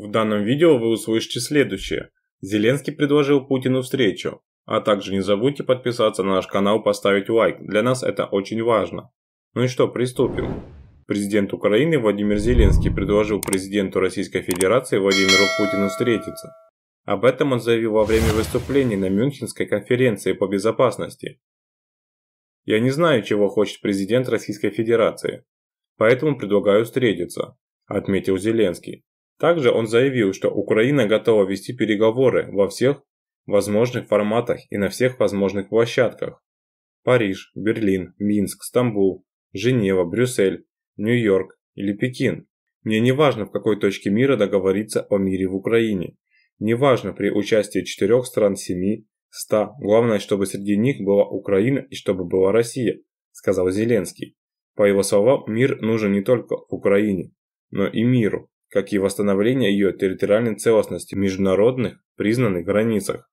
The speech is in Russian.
В данном видео вы услышите следующее. Зеленский предложил Путину встречу. А также не забудьте подписаться на наш канал, поставить лайк. Для нас это очень важно. Ну и что, приступим. Президент Украины Владимир Зеленский предложил президенту Российской Федерации Владимиру Путину встретиться. Об этом он заявил во время выступления на Мюнхенской конференции по безопасности. «Я не знаю, чего хочет президент Российской Федерации, поэтому предлагаю встретиться», – отметил Зеленский. Также он заявил, что Украина готова вести переговоры во всех возможных форматах и на всех возможных площадках. Париж, Берлин, Минск, Стамбул, Женева, Брюссель, Нью-Йорк или Пекин. Мне не важно, в какой точке мира договориться о мире в Украине. Не важно при участии четырех стран семи, ста. Главное, чтобы среди них была Украина и чтобы была Россия, сказал Зеленский. По его словам, мир нужен не только Украине, но и миру как и восстановление ее территориальной целостности в международных признанных границах.